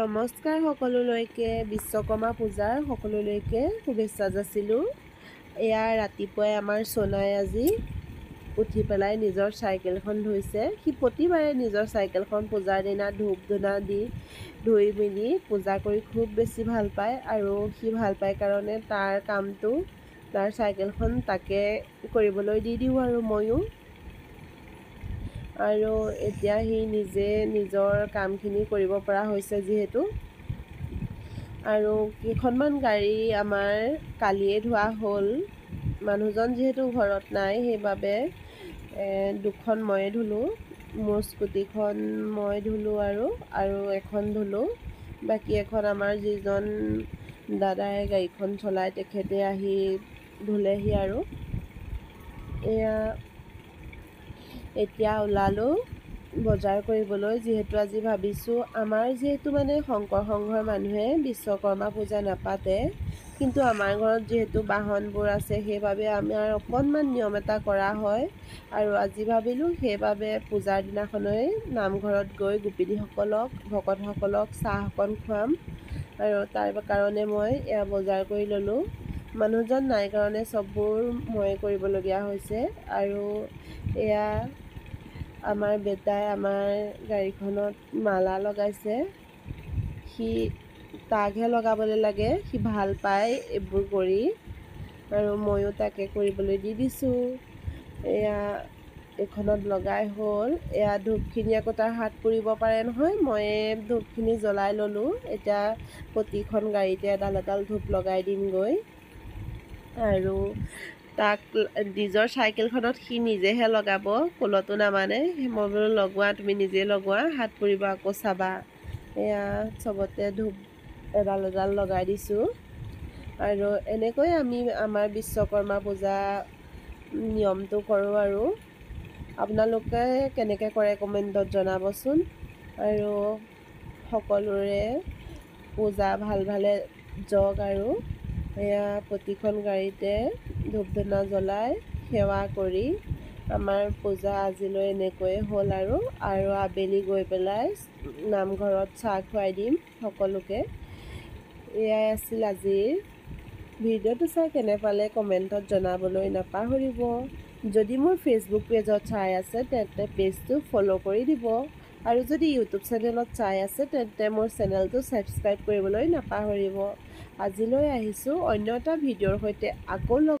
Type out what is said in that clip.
নমস্কাৰ সকলোলৈকে বিশ্বকৰ্মা পূজাৰ সকলোলৈকে শুভেচ্ছা যাচিলোঁ এয়া ৰাতিপুৱাই আমাৰ চোনাই আজি উঠি পেলাই নিজৰ চাইকেলখন ধুইছে সি প্ৰতিবাৰে নিজৰ চাইকেলখন পূজাৰ দিনা ধূপ ধূনা দি ধুই মেলি পূজা কৰি খুব বেছি ভাল পায় আৰু সি ভাল পায় কাৰণে তাৰ কামটো তাৰ চাইকেলখন তাকে কৰিবলৈ দি দিওঁ আৰু ময়ো আৰু এতিয়া সি নিজে নিজৰ কামখিনি কৰিব পৰা হৈছে যিহেতু আৰু কেইখনমান গাড়ী আমাৰ কালিয়ে ধোৱা হ'ল মানুহজন যিহেতু ঘৰত নাই সেইবাবে দুখন ময়ে ধুলোঁ মোৰ স্কুটিখন মই ধুলোঁ আৰু আৰু এখন ধুলোঁ বাকী এখন আমাৰ যিজন দাদাই গাড়ীখন চলায় তেখেতে আহি ধুলেহি আৰু এয়া এতিয়া ওলালোঁ বজাৰ কৰিবলৈ যিহেতু আজি ভাবিছোঁ আমাৰ যিহেতু মানে শংকৰ সংঘৰ মানুহে বিশ্বকৰ্মা পূজা নাপাতে কিন্তু আমাৰ ঘৰত যিহেতু বাহনবোৰ আছে সেইবাবে আমাৰ অকণমান নিয়ম এটা কৰা হয় আৰু আজি ভাবিলোঁ সেইবাবে পূজাৰ দিনাখনেই নামঘৰত গৈ গোপিনীসকলক ভকতসকলক চাহ অকণ খুৱাম আৰু তাৰ কাৰণে মই এয়া বজাৰ কৰি ল'লোঁ মানুহজন নাই কাৰণে চববোৰ ময়ে কৰিবলগীয়া হৈছে আৰু এয়া আমাৰ বেটাই আমাৰ গাড়ীখনত মালা লগাইছে সি তাকহে লগাবলৈ লাগে সি ভাল পায় এইবোৰ কৰি আৰু ময়ো তাকে কৰিবলৈ দি দিছোঁ এয়া এইখনত লগাই হ'ল এয়া ধূপখিনি আকৌ তাৰ হাত পৰিব পাৰে নহয় ময়ে ধূপখিনি জ্বলাই ল'লোঁ এতিয়া প্ৰতিখন গাড়ীতে এডাল এডাল ধূপ লগাই দিমগৈ আৰু তাক নিজৰ চাইকেলখনত সি নিজেহে লগাব কলতো নামানে মই বোলো লগোৱা তুমি নিজে লগোৱা হাত পুৰিব আকৌ চাবা এয়া চবতে ধূপ এডাল এডাল লগাই দিছোঁ আৰু এনেকৈ আমি আমাৰ বিশ্বকৰ্মা পূজা নিয়মটো কৰোঁ আৰু আপোনালোকে কেনেকৈ কৰে কমেণ্টত জনাবচোন আৰু সকলোৰে পূজা ভাল ভালে যাওক আৰু সেয়া প্ৰতিখন গাড়ীতে ধূপ ধূনা জ্বলাই সেৱা কৰি আমাৰ পূজা আজিলৈ এনেকৈয়ে হ'ল আৰু আৰু আবেলি গৈ পেলাই নামঘৰত চাহ খুৱাই দিম সকলোকে এয়াই আছিল আজিৰ ভিডিঅ'টো চাই কেনে পালে কমেণ্টত জনাবলৈ নাপাহৰিব যদি মোৰ ফেচবুক পেজত চাই আছে তেন্তে পেজটো ফ'ল' কৰি দিব আৰু যদি ইউটিউব চেনেলত চাই আছে তেন্তে মোৰ চেনেলটো ছাবস্ক্ৰাইব কৰিবলৈ নাপাহৰিব আজিলৈ আহিছোঁ অন্য এটা ভিডিঅ'ৰ সৈতে আকৌ লগ